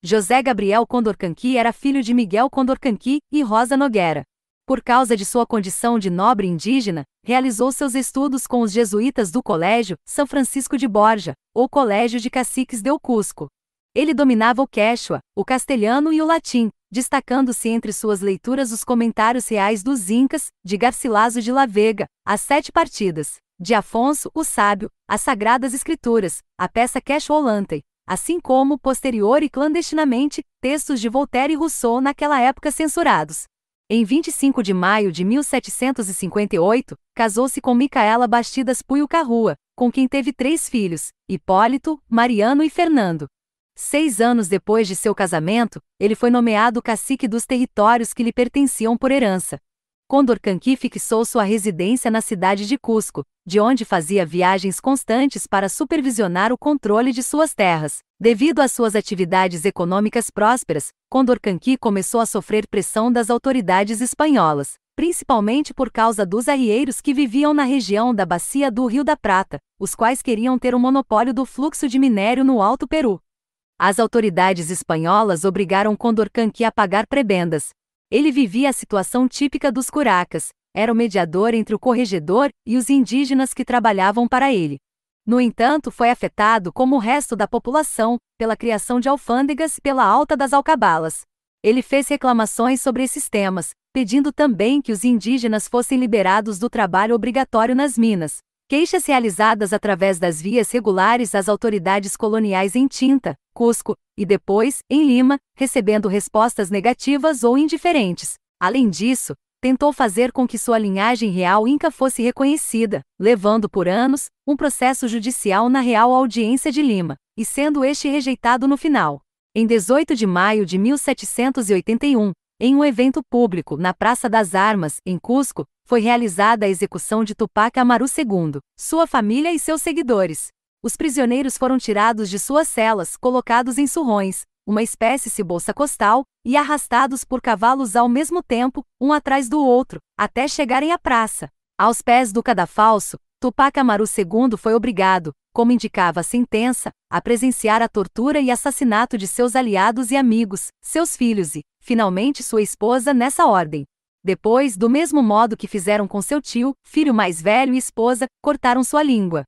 José Gabriel Condorcanqui era filho de Miguel Condorcanqui e Rosa Noguera. Por causa de sua condição de nobre indígena, realizou seus estudos com os jesuítas do Colégio São Francisco de Borja, ou Colégio de Caciques del Cusco. Ele dominava o quechua, o castelhano e o latim, destacando-se entre suas leituras os comentários reais dos Incas, de Garcilaso de La Vega, As Sete Partidas, de Afonso o Sábio, As Sagradas Escrituras, a peça Quechua Olante, assim como, posterior e clandestinamente, textos de Voltaire e Rousseau naquela época censurados. Em 25 de maio de 1758, casou-se com Micaela Bastidas Puyo Carrua, com quem teve três filhos, Hipólito, Mariano e Fernando. Seis anos depois de seu casamento, ele foi nomeado cacique dos territórios que lhe pertenciam por herança. Condorcanqui fixou sua residência na cidade de Cusco, de onde fazia viagens constantes para supervisionar o controle de suas terras. Devido às suas atividades econômicas prósperas, Condorcanqui começou a sofrer pressão das autoridades espanholas, principalmente por causa dos arrieiros que viviam na região da bacia do Rio da Prata, os quais queriam ter o monopólio do fluxo de minério no Alto Peru. As autoridades espanholas obrigaram Condorcanqui a pagar prebendas, ele vivia a situação típica dos curacas, era o mediador entre o corregedor e os indígenas que trabalhavam para ele. No entanto, foi afetado, como o resto da população, pela criação de alfândegas e pela alta das alcabalas. Ele fez reclamações sobre esses temas, pedindo também que os indígenas fossem liberados do trabalho obrigatório nas minas, Queixas realizadas através das vias regulares às autoridades coloniais em Tinta, Cusco, e depois, em Lima, recebendo respostas negativas ou indiferentes. Além disso, tentou fazer com que sua linhagem real inca fosse reconhecida, levando por anos um processo judicial na Real Audiência de Lima, e sendo este rejeitado no final. Em 18 de maio de 1781, em um evento público na Praça das Armas, em Cusco, foi realizada a execução de Tupac Amaru II, sua família e seus seguidores. Os prisioneiros foram tirados de suas celas, colocados em surrões, uma espécie de bolsa costal, e arrastados por cavalos ao mesmo tempo, um atrás do outro, até chegarem à praça. Aos pés do cadafalso, Tupac Amaru II foi obrigado, como indicava a sentença, a presenciar a tortura e assassinato de seus aliados e amigos, seus filhos e, finalmente, sua esposa nessa ordem. Depois, do mesmo modo que fizeram com seu tio, filho mais velho e esposa, cortaram sua língua.